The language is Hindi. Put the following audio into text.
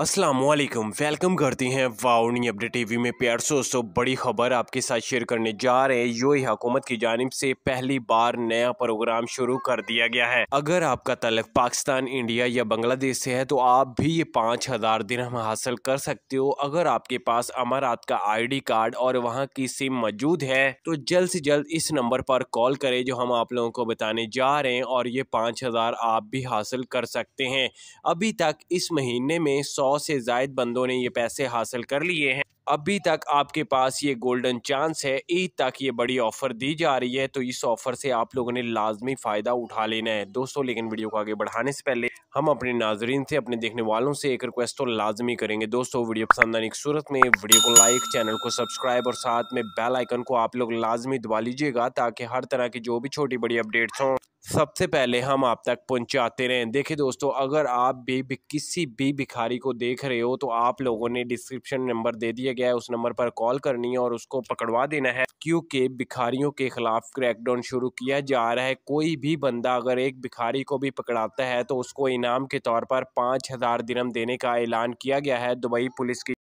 असलम वेलकम करते हैं वाउनी अपडेट टीवी में प्यार दोस्तों बड़ी खबर आपके साथ शेयर करने जा रहे हैं ही हुकूमत की जानब से पहली बार नया प्रोग्राम शुरू कर दिया गया है अगर आपका तलक पाकिस्तान इंडिया या बांग्लादेश से है तो आप भी ये पाँच हज़ार दिन हम हासिल कर सकते हो अगर आपके पास अमारात का आईडी कार्ड और वहाँ की सिम मौजूद है तो जल्द से जल्द इस नंबर पर कॉल करें जो हम आप लोगों को बताने जा रहे हैं और ये पाँच आप भी हासिल कर सकते हैं अभी तक इस महीने में सौ सौ से जायद बंदों ने ये पैसे हासिल कर लिए हैं अभी तक आपके पास ये गोल्डन चांस है ईद तक ये बड़ी ऑफ़र दी जा रही है तो इस ऑफ़र से आप लोगों ने लाजमी फ़ायदा उठा लेना है दोस्तों लेकिन वीडियो को आगे बढ़ाने से पहले हम अपने नाजरीन से अपने देखने वालों से एक रिक्वेस्ट तो लाजमी करेंगे दोस्तों वीडियो पसंद आने की सूरत में वीडियो को लाइक चैनल को सब्सक्राइब और साथ में बेल आइकन को आप लोग लाजमी दबा लीजिएगा ताकि हर तरह की जो भी छोटी बड़ी अपडेट्स हों सबसे पहले हम आप तक पहुंचाते रहें देखिए दोस्तों अगर आप भी, भी किसी भी भिखारी को देख रहे हो तो आप लोगों ने डिस्क्रिप्शन नंबर दे दिया गया है उस नंबर पर कॉल करनी है और उसको पकड़वा देना है क्योंकि भिखारियों के खिलाफ क्रैकडाउन शुरू किया जा रहा है कोई भी बंदा अगर एक भिखारी को भी पकड़ाता है तो उसको इनाम के तौर पर पाँच हज़ार देने का ऐलान किया गया है दुबई पुलिस की